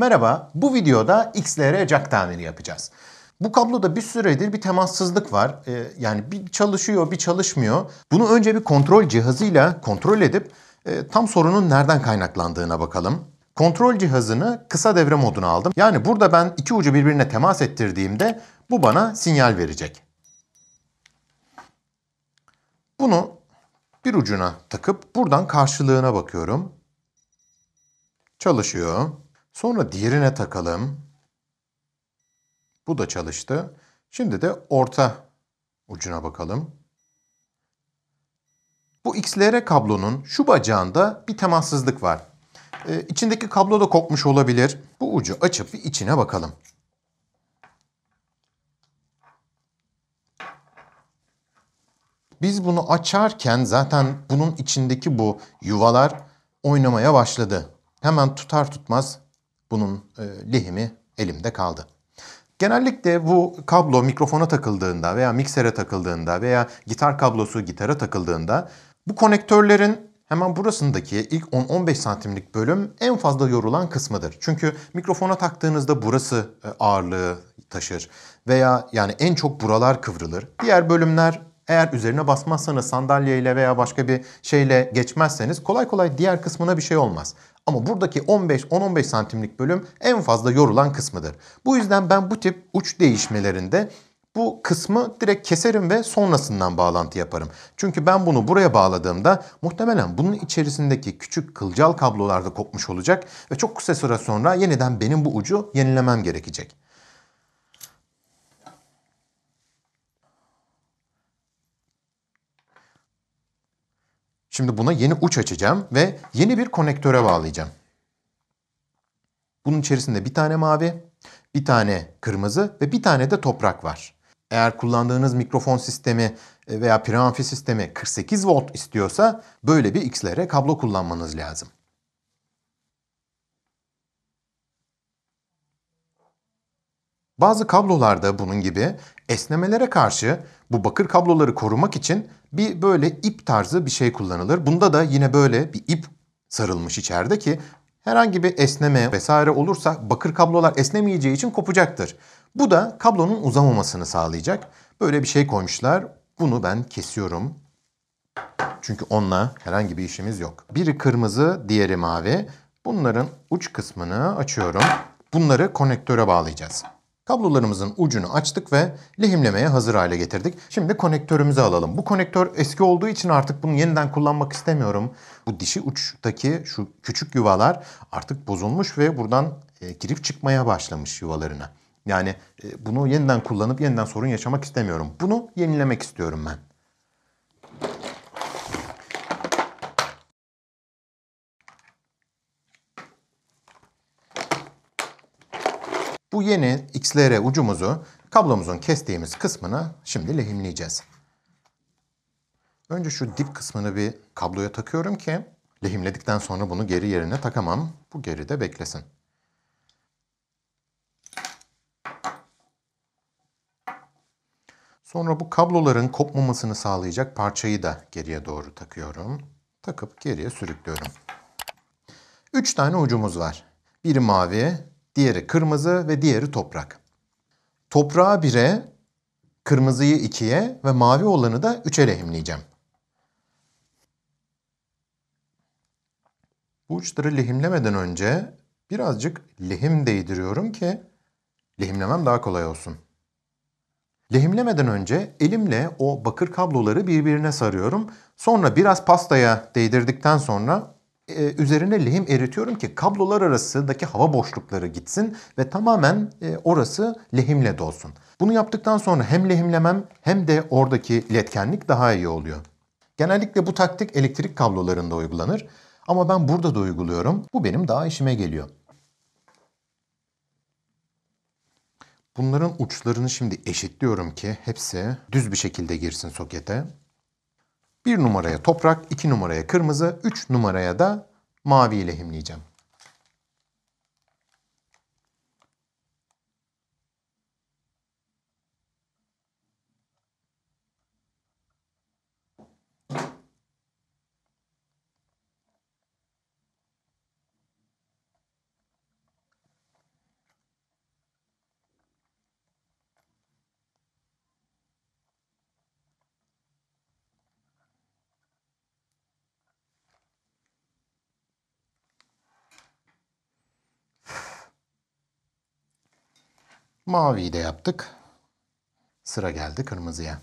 Merhaba, bu videoda XLR jack tamiri yapacağız. Bu kabloda bir süredir bir temassızlık var. Ee, yani bir çalışıyor, bir çalışmıyor. Bunu önce bir kontrol cihazıyla kontrol edip e, tam sorunun nereden kaynaklandığına bakalım. Kontrol cihazını kısa devre moduna aldım. Yani burada ben iki ucu birbirine temas ettirdiğimde bu bana sinyal verecek. Bunu bir ucuna takıp buradan karşılığına bakıyorum. Çalışıyor. Sonra diğerine takalım. Bu da çalıştı. Şimdi de orta ucuna bakalım. Bu XLR kablonun şu bacağında bir temassızlık var. Ee, içindeki kablo da kopmuş olabilir. Bu ucu açıp bir içine bakalım. Biz bunu açarken zaten bunun içindeki bu yuvalar oynamaya başladı. Hemen tutar tutmaz bunun e, lehimi elimde kaldı. Genellikle bu kablo mikrofona takıldığında veya miksere takıldığında veya gitar kablosu gitara takıldığında bu konektörlerin hemen burasındaki ilk 10-15 santimlik bölüm en fazla yorulan kısmıdır. Çünkü mikrofona taktığınızda burası e, ağırlığı taşır veya yani en çok buralar kıvrılır. Diğer bölümler eğer üzerine basmazsanız sandalyeyle veya başka bir şeyle geçmezseniz kolay kolay diğer kısmına bir şey olmaz. Ama buradaki 15-10-15 santimlik bölüm en fazla yorulan kısmıdır. Bu yüzden ben bu tip uç değişmelerinde bu kısmı direkt keserim ve sonrasından bağlantı yaparım. Çünkü ben bunu buraya bağladığımda muhtemelen bunun içerisindeki küçük kılcal kablolarda kopmuş olacak ve çok kısa süre sonra yeniden benim bu ucu yenilemem gerekecek. Şimdi buna yeni uç açacağım ve yeni bir konektöre bağlayacağım. Bunun içerisinde bir tane mavi, bir tane kırmızı ve bir tane de toprak var. Eğer kullandığınız mikrofon sistemi e, veya preamfi sistemi 48 volt istiyorsa böyle bir XLR kablo kullanmanız lazım. Bazı kablolarda bunun gibi esnemelere karşı bu bakır kabloları korumak için bir böyle ip tarzı bir şey kullanılır. Bunda da yine böyle bir ip sarılmış içeride ki herhangi bir esneme vesaire olursa bakır kablolar esnemeyeceği için kopacaktır. Bu da kablonun uzamamasını sağlayacak. Böyle bir şey koymuşlar. Bunu ben kesiyorum. Çünkü onunla herhangi bir işimiz yok. Biri kırmızı, diğeri mavi. Bunların uç kısmını açıyorum. Bunları konektöre bağlayacağız. Kablolarımızın ucunu açtık ve lehimlemeye hazır hale getirdik. Şimdi konektörümüzü alalım. Bu konektör eski olduğu için artık bunu yeniden kullanmak istemiyorum. Bu dişi uçtaki şu küçük yuvalar artık bozulmuş ve buradan e, girip çıkmaya başlamış yuvalarına. Yani e, bunu yeniden kullanıp yeniden sorun yaşamak istemiyorum. Bunu yenilemek istiyorum ben. Bu yeni XLR ucumuzu kablomuzun kestiğimiz kısmına şimdi lehimleyeceğiz. Önce şu dip kısmını bir kabloya takıyorum ki lehimledikten sonra bunu geri yerine takamam. Bu geri de beklesin. Sonra bu kabloların kopmamasını sağlayacak parçayı da geriye doğru takıyorum. Takıp geriye sürüklüyorum. Üç tane ucumuz var. Biri mavi, diğeri kırmızı ve diğeri toprak. Toprağı bire, kırmızıyı ikiye ve mavi olanı da üçe lehimleyeceğim. Bu uçları lehimlemeden önce birazcık lehim değdiriyorum ki lehimlemem daha kolay olsun. Lehimlemeden önce elimle o bakır kabloları birbirine sarıyorum. Sonra biraz pastaya değdirdikten sonra e, üzerine lehim eritiyorum ki kablolar arasındaki hava boşlukları gitsin ve tamamen e, orası lehimle dolsun. Bunu yaptıktan sonra hem lehimlemem hem de oradaki iletkenlik daha iyi oluyor. Genellikle bu taktik elektrik kablolarında uygulanır ama ben burada da uyguluyorum. Bu benim daha işime geliyor. Bunların uçlarını şimdi eşitliyorum ki hepsi düz bir şekilde girsin sokete. Bir numaraya toprak, iki numaraya kırmızı, üç numaraya da mavi lehimleyeceğim. Maviyi de yaptık. Sıra geldi kırmızıya.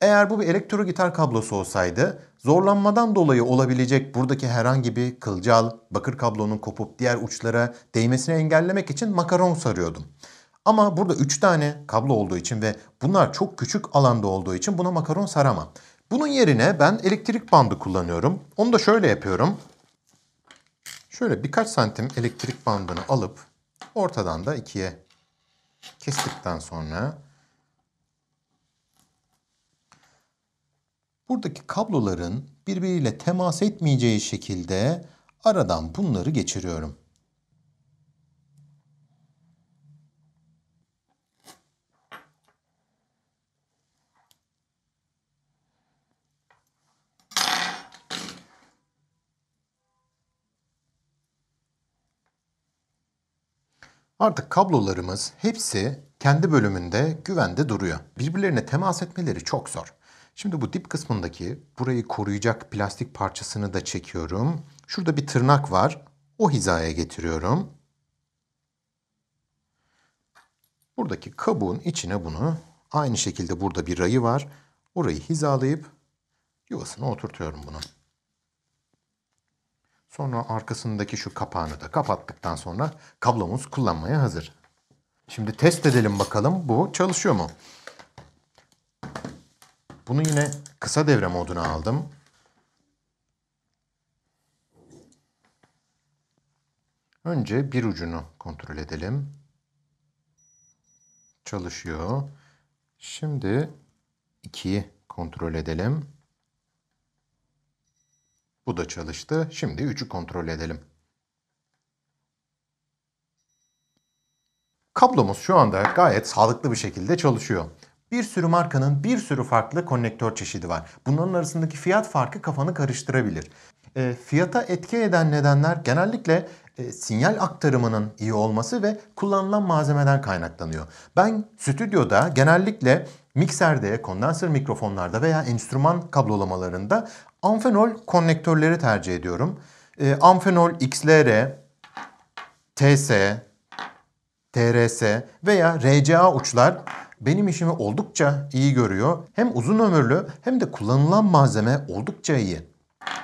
Eğer bu bir elektro gitar kablosu olsaydı zorlanmadan dolayı olabilecek buradaki herhangi bir kılcal, bakır kablonun kopup diğer uçlara değmesini engellemek için makaron sarıyordum. Ama burada 3 tane kablo olduğu için ve bunlar çok küçük alanda olduğu için buna makaron saramam. Bunun yerine ben elektrik bandı kullanıyorum. Onu da şöyle yapıyorum. Şöyle birkaç santim elektrik bandını alıp Ortadan da ikiye kestikten sonra buradaki kabloların birbiriyle temas etmeyeceği şekilde aradan bunları geçiriyorum. Artık kablolarımız hepsi kendi bölümünde güvende duruyor. Birbirlerine temas etmeleri çok zor. Şimdi bu dip kısmındaki burayı koruyacak plastik parçasını da çekiyorum. Şurada bir tırnak var. O hizaya getiriyorum. Buradaki kabuğun içine bunu aynı şekilde burada bir rayı var. Orayı hizalayıp yuvasına oturtuyorum bunu. Sonra arkasındaki şu kapağını da kapattıktan sonra kablomuz kullanmaya hazır. Şimdi test edelim bakalım bu çalışıyor mu? Bunu yine kısa devre moduna aldım. Önce bir ucunu kontrol edelim. Çalışıyor. Şimdi ikiyi kontrol edelim. Bu da çalıştı. Şimdi 3'ü kontrol edelim. Kablomuz şu anda gayet sağlıklı bir şekilde çalışıyor. Bir sürü markanın bir sürü farklı konnektör çeşidi var. Bunların arasındaki fiyat farkı kafanı karıştırabilir. E, fiyata etki eden nedenler genellikle e, sinyal aktarımının iyi olması ve kullanılan malzemeden kaynaklanıyor. Ben stüdyoda genellikle mikserde, kondenser mikrofonlarda veya enstrüman kablolamalarında amfenol konnektörleri tercih ediyorum. E, amfenol XLR, TS, TRS veya RCA uçlar benim işimi oldukça iyi görüyor. Hem uzun ömürlü hem de kullanılan malzeme oldukça iyi.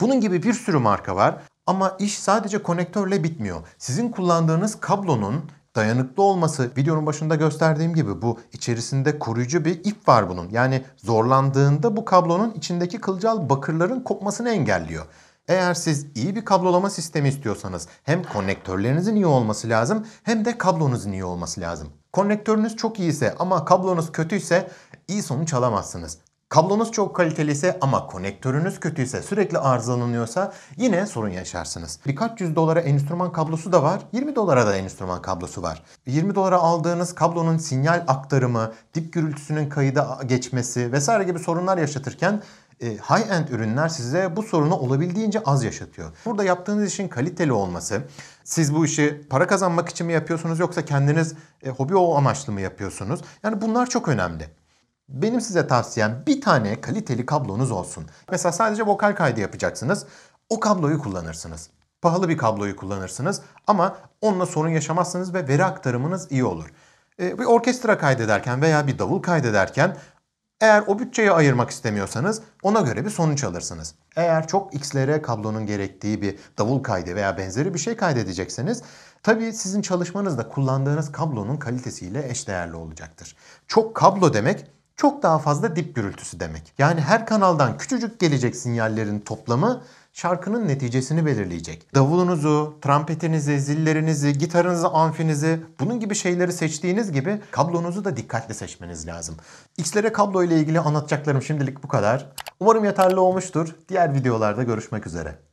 Bunun gibi bir sürü marka var ama iş sadece konektörle bitmiyor. Sizin kullandığınız kablonun dayanıklı olması videonun başında gösterdiğim gibi bu içerisinde koruyucu bir ip var bunun. Yani zorlandığında bu kablonun içindeki kılcal bakırların kopmasını engelliyor. Eğer siz iyi bir kablolama sistemi istiyorsanız hem konnektörlerinizin iyi olması lazım hem de kablonuzun iyi olması lazım. Konnektörünüz çok iyiyse ama kablonuz kötüyse iyi sonuç alamazsınız. Kablonuz çok kaliteli ise ama konektörünüz kötüyse sürekli arızalanıyorsa yine sorun yaşarsınız. Birkaç yüz dolara enstrüman kablosu da var. 20 dolara da enstrüman kablosu var. 20 dolara aldığınız kablonun sinyal aktarımı, dip gürültüsünün kayıda geçmesi vesaire gibi sorunlar yaşatırken e, high-end ürünler size bu sorunu olabildiğince az yaşatıyor. Burada yaptığınız işin kaliteli olması, siz bu işi para kazanmak için mi yapıyorsunuz yoksa kendiniz e, hobi o amaçlı mı yapıyorsunuz? Yani bunlar çok önemli. Benim size tavsiyem bir tane kaliteli kablonuz olsun. Mesela sadece vokal kaydı yapacaksınız. O kabloyu kullanırsınız. Pahalı bir kabloyu kullanırsınız ama onunla sorun yaşamazsınız ve veri aktarımınız iyi olur. Ee, bir orkestra kaydederken veya bir davul kaydederken eğer o bütçeyi ayırmak istemiyorsanız ona göre bir sonuç alırsınız. Eğer çok XLR kablonun gerektiği bir davul kaydı veya benzeri bir şey kaydedecekseniz tabii sizin çalışmanızda kullandığınız kablonun kalitesiyle eşdeğerli olacaktır. Çok kablo demek çok daha fazla dip gürültüsü demek. Yani her kanaldan küçücük gelecek sinyallerin toplamı şarkının neticesini belirleyecek. Davulunuzu, trampetinizi, zillerinizi, gitarınızı, amfinizi bunun gibi şeyleri seçtiğiniz gibi kablonuzu da dikkatli seçmeniz lazım. X'lere kablo ile ilgili anlatacaklarım şimdilik bu kadar. Umarım yeterli olmuştur. Diğer videolarda görüşmek üzere.